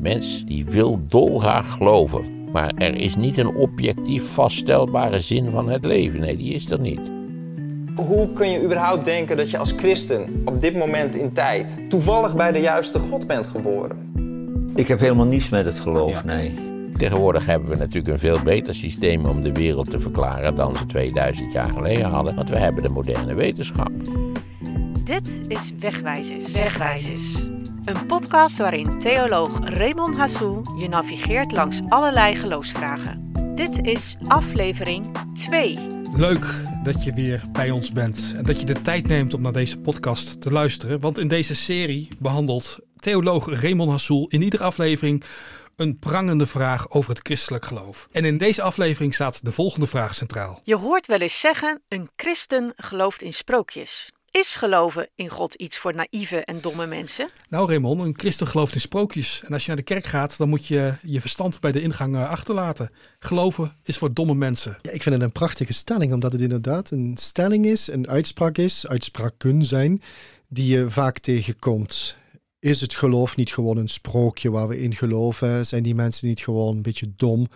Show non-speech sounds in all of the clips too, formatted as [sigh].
mens die wil dolgraag geloven. Maar er is niet een objectief vaststelbare zin van het leven. Nee, die is er niet. Hoe kun je überhaupt denken dat je als christen op dit moment in tijd toevallig bij de juiste God bent geboren? Ik heb helemaal niets met het geloof, nee. Tegenwoordig hebben we natuurlijk een veel beter systeem om de wereld te verklaren dan we 2000 jaar geleden hadden, want we hebben de moderne wetenschap. Dit is Wegwijzers. Wegwijzers. Een podcast waarin theoloog Raymond Hassou je navigeert langs allerlei geloofsvragen. Dit is aflevering 2. Leuk dat je weer bij ons bent en dat je de tijd neemt om naar deze podcast te luisteren. Want in deze serie behandelt theoloog Raymond Hassou in iedere aflevering een prangende vraag over het christelijk geloof. En in deze aflevering staat de volgende vraag centraal. Je hoort wel eens zeggen: een christen gelooft in sprookjes. Is geloven in God iets voor naïeve en domme mensen? Nou Raymond, een christen gelooft in sprookjes. En als je naar de kerk gaat, dan moet je je verstand bij de ingang eh, achterlaten. Geloven is voor domme mensen. Ja, ik vind het een prachtige stelling, omdat het inderdaad een stelling is, een uitspraak is, kunnen zijn, die je vaak tegenkomt. Is het geloof niet gewoon een sprookje waar we in geloven? Zijn die mensen niet gewoon een beetje dom?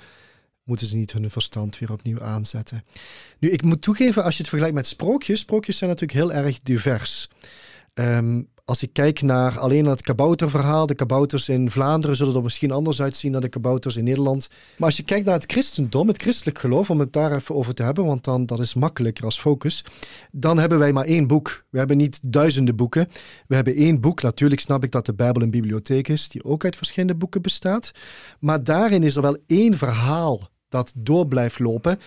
moeten ze niet hun verstand weer opnieuw aanzetten. Nu, ik moet toegeven, als je het vergelijkt met sprookjes, sprookjes zijn natuurlijk heel erg divers. Ehm, als ik kijk naar alleen het kabouterverhaal, de kabouters in Vlaanderen zullen er misschien anders uitzien dan de kabouters in Nederland. Maar als je kijkt naar het christendom, het christelijk geloof, om het daar even over te hebben, want dan dat is makkelijker als focus, dan hebben wij maar één boek. We hebben niet duizenden boeken. We hebben één boek. Natuurlijk snap ik dat de Bijbel een bibliotheek is, die ook uit verschillende boeken bestaat. Maar daarin is er wel één verhaal dat door blijft lopen.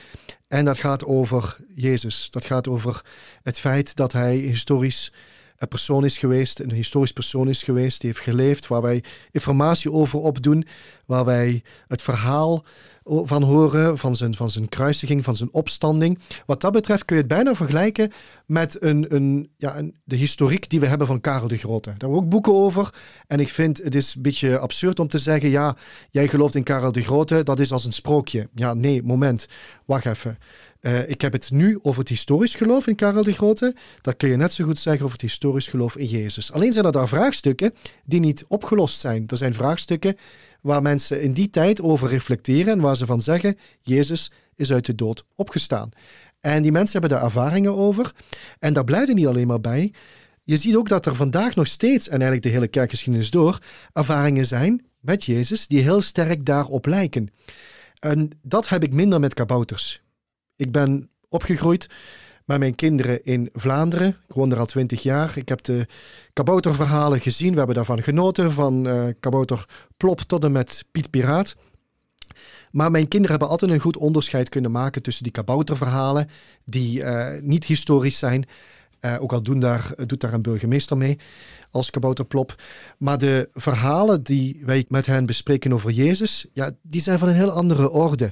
En dat gaat over Jezus. Dat gaat over het feit dat hij historisch een eh, persoon is geweest, een historisch persoon is geweest, die heeft geleefd, waar wij informatie over opdoen, waar wij het verhaal van horen, van zijn, van zijn kruisiging, van zijn opstanding. Wat dat betreft kun je het bijna vergelijken met een, een, ja, een, de historiek die we hebben van Karel de Grote. Daar hebben we ook boeken over. En ik vind het is een beetje absurd om te zeggen, ja, jij gelooft in Karel de Grote, dat is als een sprookje. Ja, nee, moment, wacht even. Eh, ik heb het nu over het historisch geloof in Karel de Grote. Dat kun je net zo goed zeggen over het historisch geloof in Jezus. Alleen zijn er daar vraagstukken die niet opgelost zijn. Er zijn vraagstukken waar mensen in die tijd over reflecteren en waar ze van zeggen, Jezus is uit de dood opgestaan. En die mensen hebben daar ervaringen over. En daar blijft het niet alleen maar bij. Je ziet ook dat er vandaag nog steeds, en eigenlijk de hele kerkgeschiedenis door, ervaringen zijn met Jezus die heel sterk daarop lijken. En dat heb ik minder met kabouters. Ik ben opgegroeid maar mijn kinderen in Vlaanderen. Ik woon er al twintig jaar. Ik heb de kabouterverhalen gezien. We hebben daarvan genoten, van eh, kabouter Plop tot en met Piet Piraat. Maar mijn kinderen hebben altijd een goed onderscheid kunnen maken tussen die kabouterverhalen, die eh, niet historisch zijn, eh, ook al doen daar, doet daar een burgemeester mee als kabouterplop. Maar de verhalen die wij met hen bespreken over Jezus, ja, die zijn van een heel andere orde.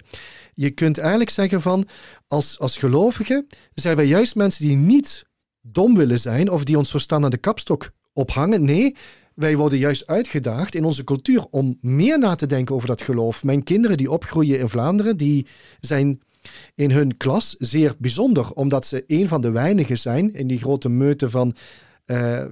Je kunt eigenlijk zeggen van, als, als gelovigen zijn wij juist mensen die niet dom willen zijn of die ons zo aan de kapstok ophangen. Nee, wij worden juist uitgedaagd in onze cultuur om meer na te denken over dat geloof. Mijn kinderen die opgroeien in Vlaanderen, die zijn in hun klas zeer bijzonder, omdat ze een van de weinigen zijn in die grote meute van eh,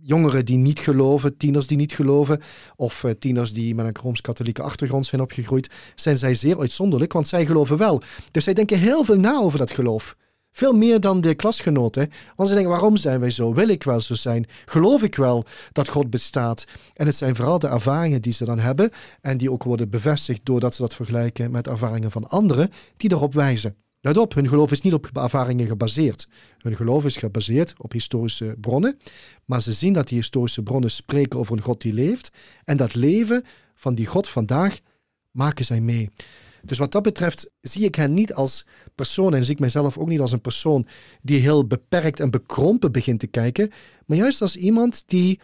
jongeren die niet geloven, tieners die niet geloven, of eh, tieners die met een rooms-katholieke achtergrond zijn opgegroeid, zijn zij zeer uitzonderlijk, want zij geloven wel. Dus zij denken heel veel na over dat geloof. Veel meer dan de klasgenoten. Want ze denken, waarom zijn wij zo? Wil ik wel zo zijn? Geloof ik wel dat God bestaat? En het zijn vooral de ervaringen die ze dan hebben en die ook worden bevestigd doordat ze dat vergelijken met ervaringen van anderen die daarop wijzen. Let op, hun geloof is niet op ervaringen gebaseerd. Hun geloof is gebaseerd op historische bronnen, maar ze zien dat die historische bronnen spreken over een God die leeft en dat leven van die God vandaag maken zij mee. Dus wat dat betreft zie ik hen niet als persoon en zie ik mezelf ook niet als een persoon die heel beperkt en bekrompen begint te kijken, maar juist als iemand die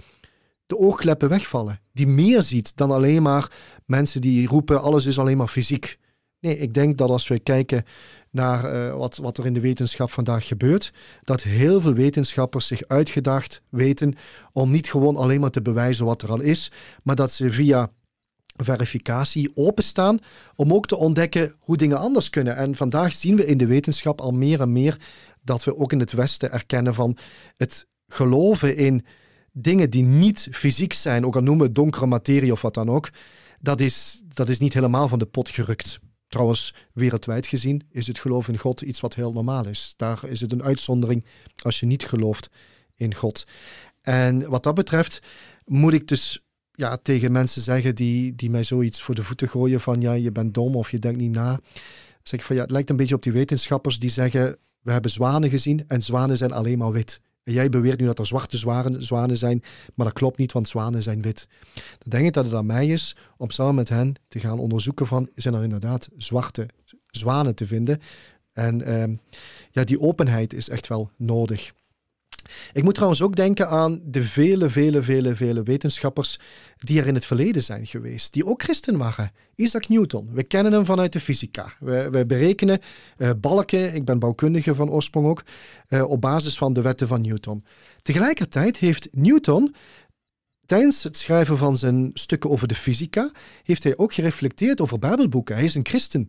de oogkleppen wegvallen, die meer ziet dan alleen maar mensen die roepen alles is alleen maar fysiek. Nee, ik denk dat als we kijken naar eh, wat, wat er in de wetenschap vandaag gebeurt, dat heel veel wetenschappers zich uitgedacht weten om niet gewoon alleen maar te bewijzen wat er al is, maar dat ze via verificatie openstaan om ook te ontdekken hoe dingen anders kunnen. En vandaag zien we in de wetenschap al meer en meer dat we ook in het Westen erkennen van het geloven in dingen die niet fysiek zijn, ook al noemen we donkere materie of wat dan ook, dat is, dat is niet helemaal van de pot gerukt. Trouwens, wereldwijd gezien is het geloven in God iets wat heel normaal is. Daar is het een uitzondering als je niet gelooft in God. En wat dat betreft moet ik dus ja, tegen mensen zeggen die, die mij zoiets voor de voeten gooien van ja, je bent dom of je denkt niet na. Zeg ik van ja, het lijkt een beetje op die wetenschappers die zeggen we hebben zwanen gezien en zwanen zijn alleen maar wit. En jij beweert nu dat er zwarte zwaren, zwanen zijn, maar dat klopt niet, want zwanen zijn wit. Dan denk ik dat het aan mij is om samen met hen te gaan onderzoeken van, zijn er inderdaad zwarte zwanen te vinden? En ehm, ja, die openheid is echt wel nodig. Ik moet trouwens ook denken aan de vele, vele, vele, vele wetenschappers die er in het verleden zijn geweest, die ook christen waren. Isaac Newton, we kennen hem vanuit de fysica. We, we berekenen eh, balken, ik ben bouwkundige van oorsprong ook, eh, op basis van de wetten van Newton. Tegelijkertijd heeft Newton tijdens het schrijven van zijn stukken over de fysica heeft hij ook gereflecteerd over Bijbelboeken. Hij is een christen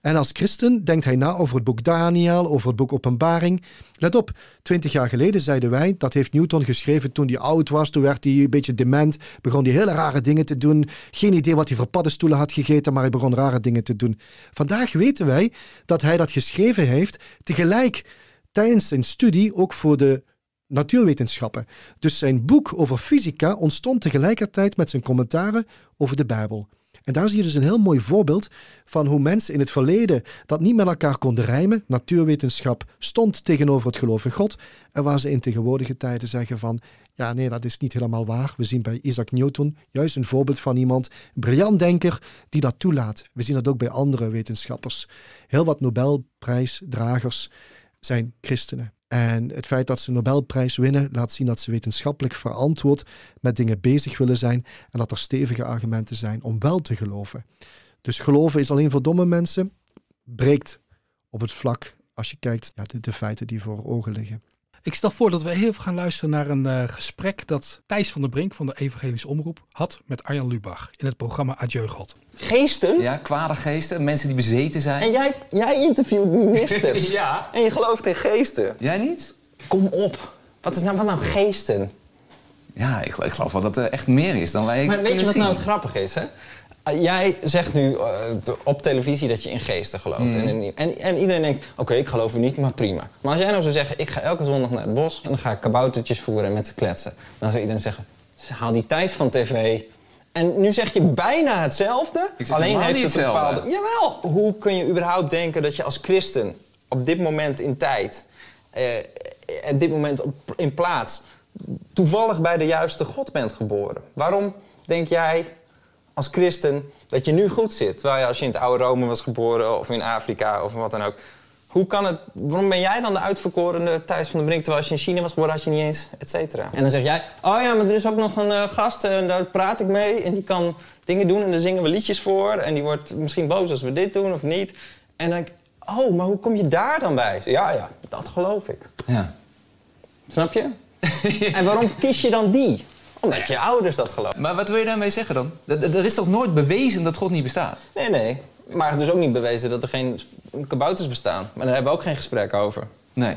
en als christen denkt hij na over het boek Daniel, over het boek Openbaring. Let op, twintig jaar geleden zeiden wij, dat heeft Newton geschreven toen hij oud was. Toen werd hij een beetje dement, begon hij hele rare dingen te doen. Geen idee wat hij voor paddenstoelen had gegeten, maar hij begon rare dingen te doen. Vandaag weten wij dat hij dat geschreven heeft tegelijk tijdens zijn studie ook voor de natuurwetenschappen. Dus zijn boek over fysica ontstond tegelijkertijd met zijn commentaren over de Bijbel. En daar zie je dus een heel mooi voorbeeld van hoe mensen in het verleden dat niet met elkaar konden rijmen. Natuurwetenschap stond tegenover het geloof in God. En waar ze in tegenwoordige tijden zeggen van, ja nee, dat is niet helemaal waar. We zien bij Isaac Newton juist een voorbeeld van iemand, een briljant denker, die dat toelaat. We zien dat ook bij andere wetenschappers. Heel wat Nobelprijsdragers zijn christenen. En het feit dat ze Nobelprijs winnen laat zien dat ze wetenschappelijk verantwoord met dingen bezig willen zijn en dat er stevige argumenten zijn om wel te geloven. Dus geloven is alleen voor domme mensen, breekt op het vlak als je kijkt naar de feiten die voor ogen liggen. Ik stel voor dat we even gaan luisteren naar een eh, gesprek dat Thijs van der Brink van de Evangelische Omroep had met Arjan Lubach in het programma Adieu God. Geesten? Ja, kwade geesten, mensen die bezeten zijn. En jij, jij interviewt ministers. [laughs] ja. En je gelooft in geesten. Jij niet? Kom op. Wat is nou, wat nou geesten? Ja, ik, ik geloof wel dat er echt meer is dan wij. Maar weet je wat nou het grappige is, hè? Ah, jij zegt nu eh, op televisie dat je in geesten gelooft. Hmm. En, en, en, iedereen denkt, oké, ik geloof er niet, maar prima. Maar als jij nou zou zeggen, ik ga elke zondag naar het bos... en dan ga ik kaboutertjes voeren en met ze kletsen. Dan zou iedereen zeggen, haal die Thijs van tv. En nu zeg je bijna hetzelfde, alleen heeft het een bepaalde... Jawel! Hoe kun je überhaupt denken dat je als christen op dit moment in tijd... Uh, eh, op dit moment in plaats... toevallig bij de juiste God bent geboren? Waarom denk jij als christen dat je nu goed zit. Terwijl je als je in het oude Rome was geboren of in Afrika of wat dan ook. Hoe kan het, waarom ben jij dan de uitverkorene tijdens van de Brink... terwijl als je in China was geboren had je niet eens, et cetera. En dan zeg jij, oh ja, maar er is ook nog een eh, gast en daar praat ik mee... en die kan dingen doen en daar zingen we liedjes voor... en die wordt misschien boos als we dit doen of niet. En dan denk ik, oh, maar hoe kom je daar dan bij? Ja, ja, dat geloof ik. Ja. Snap je? [laughs] en waarom kies je dan die? Omdat je ouders dat geloven. Maar wat wil je daarmee zeggen dan? Er is toch nooit bewezen dat God niet bestaat? Nee, nee. Maar het is ook niet bewezen dat er geen kabouters bestaan. Maar daar hebben we ook geen gesprek over. Nee.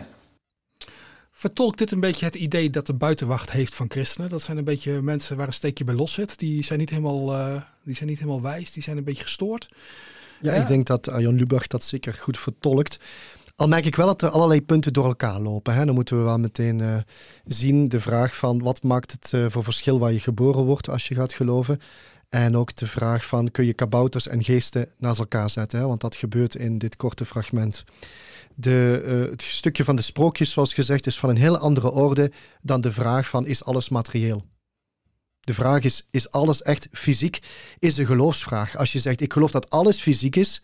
Vertolkt dit een beetje het idee dat de buitenwacht heeft van christenen? Dat zijn een beetje mensen waar een steekje bij los zit. Die zijn niet helemaal, eh, die zijn niet helemaal wijs, die zijn een beetje gestoord. Ja, ja, ik denk dat Arjan eh, Lubach dat zeker goed vertolkt. Al merk ik wel dat er allerlei punten door elkaar lopen. Hè. Dan moeten we wel meteen eh, zien de vraag van wat maakt het eh, voor verschil waar je geboren wordt als je gaat geloven. En ook de vraag van kun je kabouters en geesten naast elkaar zetten. Hè? Want dat gebeurt in dit korte fragment. De, eh, het stukje van de sprookjes, zoals gezegd, is van een heel andere orde dan de vraag van is alles materieel? De vraag is, is alles echt fysiek? Is een geloofsvraag. Als je zegt, ik geloof dat alles fysiek is,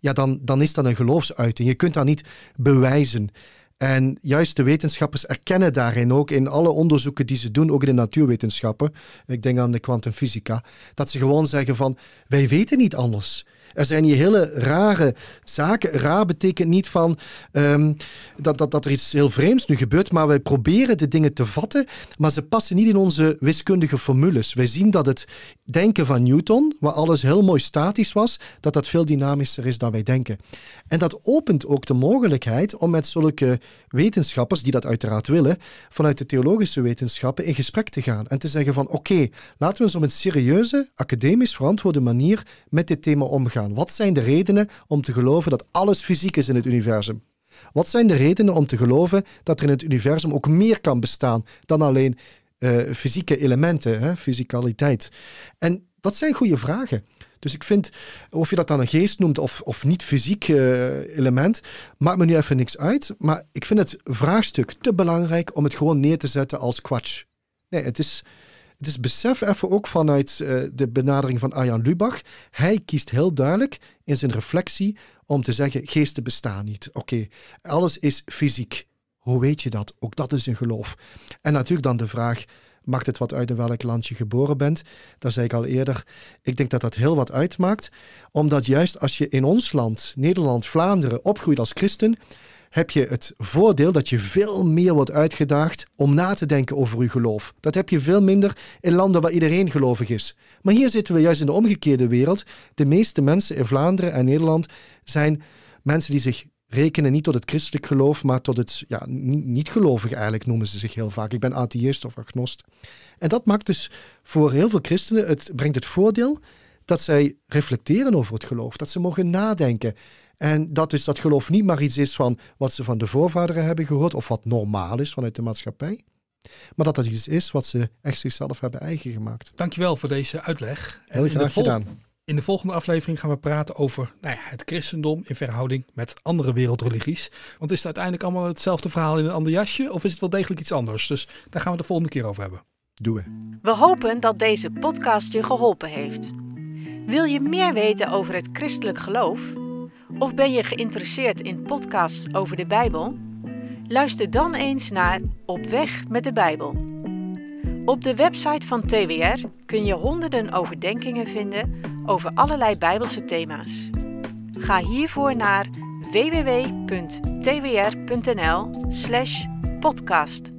ja, dan, dan is dat een geloofsuiting. Je kunt dat niet bewijzen. En juist de wetenschappers erkennen daarin ook in alle onderzoeken die ze doen, ook in de natuurwetenschappen, ik denk aan de kwantumfysica, dat ze gewoon zeggen van wij weten niet anders. Er zijn hier hele rare zaken. Raar betekent niet van ehm, dat, dat, dat er iets heel vreemds nu gebeurt, maar wij proberen de dingen te vatten, maar ze passen niet in onze wiskundige formules. Wij zien dat het denken van Newton, waar alles heel mooi statisch was, dat dat veel dynamischer is dan wij denken. En dat opent ook de mogelijkheid om met zulke wetenschappers, die dat uiteraard willen, vanuit de theologische wetenschappen in gesprek te gaan en te zeggen van oké, laten we eens op een serieuze, academisch verantwoorde manier met dit thema omgaan. Wat zijn de redenen om te geloven dat alles fysiek is in het universum? Wat zijn de redenen om te geloven dat er in het universum ook meer kan bestaan dan alleen eh, fysieke elementen, fysicaliteit? En dat zijn goede vragen. Dus ik vind, of je dat dan een geest noemt of, of niet fysiek eh, element, maakt me nu even niks uit. Maar ik vind het vraagstuk te belangrijk om het gewoon neer te zetten als kwatsch. Nee, het is, het is besef even ook vanuit eh, de benadering van Arjan Lubach. Hij kiest heel duidelijk in zijn reflectie om te zeggen: geesten bestaan niet. Oké, alles is fysiek. Hoe weet je dat? Ook dat is een geloof. En natuurlijk dan de vraag: maakt het wat uit in welk land je geboren bent. Daar zei ik al eerder, ik denk dat dat heel wat uitmaakt. Omdat juist als je in ons land, Nederland, Vlaanderen, opgroeit als christen, heb je het voordeel dat je veel meer wordt uitgedaagd om na te denken over uw geloof. Dat heb je veel minder in landen waar iedereen gelovig is. Maar hier zitten we juist in de omgekeerde wereld. De meeste mensen in Vlaanderen en Nederland zijn mensen die zich rekenen niet tot het christelijk geloof, maar tot het ja, niet-gelovig eigenlijk noemen ze zich heel vaak. Ik ben atheïst of agnost. En dat maakt dus voor heel veel christenen, het brengt het voordeel dat zij reflecteren over het geloof, dat ze mogen nadenken. En dat dus dat geloof niet maar iets is van wat ze van de voorvaderen hebben gehoord of wat normaal is vanuit de maatschappij. Maar dat dat iets is wat ze echt zichzelf hebben eigen gemaakt. Dankjewel voor deze uitleg. Heel graag gedaan. In de volgende aflevering gaan we praten over nou ja, het christendom in verhouding met andere wereldreligies. Want is het uiteindelijk allemaal hetzelfde verhaal in een ander jasje of is het wel degelijk iets anders? Dus daar gaan we de volgende keer over hebben. Doei. we. We hopen dat deze podcast je geholpen heeft. Wil je meer weten over het christelijk geloof? Of ben je geïnteresseerd in podcasts over de Bijbel? Luister dan eens naar Op weg met de Bijbel. Op de website van TWR kun je honderden overdenkingen vinden over allerlei Bijbelse thema's. Ga hiervoor naar www.twr.nl/podcast.